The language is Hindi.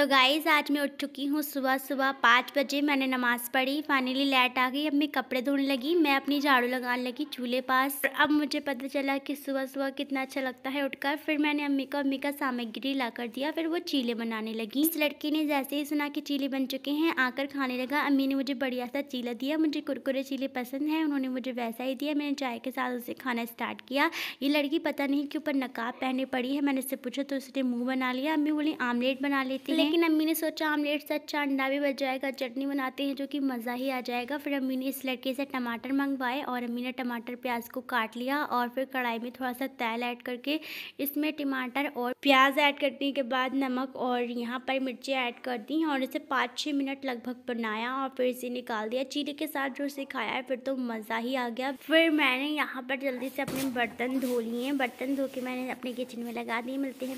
तो गाइज़ आज मैं उठ चुकी हूँ सुबह सुबह पाँच बजे मैंने नमाज़ पढ़ी फाइनली लाइट आ गई अब मैं कपड़े धोने लगी मैं अपनी झाड़ू लगाने लगी चूल्हे पास अब मुझे पता चला कि सुबह सुबह कितना अच्छा लगता है उठकर फिर मैंने अम्मी को अम्मी का सामग्री ला कर दिया फिर वो चीले बनाने लगी इस लड़की ने जैसे ही सुना कि चीले बन चुके हैं आकर खाने लगा अम्मी ने मुझे बढ़िया सा चीला दिया मुझे कुरकुरे चीले पसंद है उन्होंने मुझे वैसा ही दिया मैंने चाय के साथ उसे खाना स्टार्ट किया ये लड़की पता नहीं क्यों ऊपर नकाब पहने पड़ी है मैंने उससे पूछा तो उसने मुँह बना लिया अम्मी बोली आमलेट बना लेती है लेकिन अम्मी ने सोचा आमलेट से अच्छा अंडा भी बच जाएगा चटनी बनाते हैं जो कि मज़ा ही आ जाएगा फिर अम्मी ने इस लड़के से टमाटर मंगवाए और अम्मी ने टमाटर प्याज को काट लिया और फिर कढ़ाई में थोड़ा सा तेल ऐड करके इसमें टमाटर और प्याज ऐड करने के बाद नमक और यहाँ पर मिर्ची ऐड कर दी और इसे पाँच छः मिनट लगभग बनाया और फिर इसे निकाल दिया चीनी के साथ जो इसे खाया है फिर तो मज़ा ही आ गया फिर मैंने यहाँ पर जल्दी से अपने बर्तन धो लिए बर्तन धो के मैंने अपने किचन में लगा दिए मिलते हैं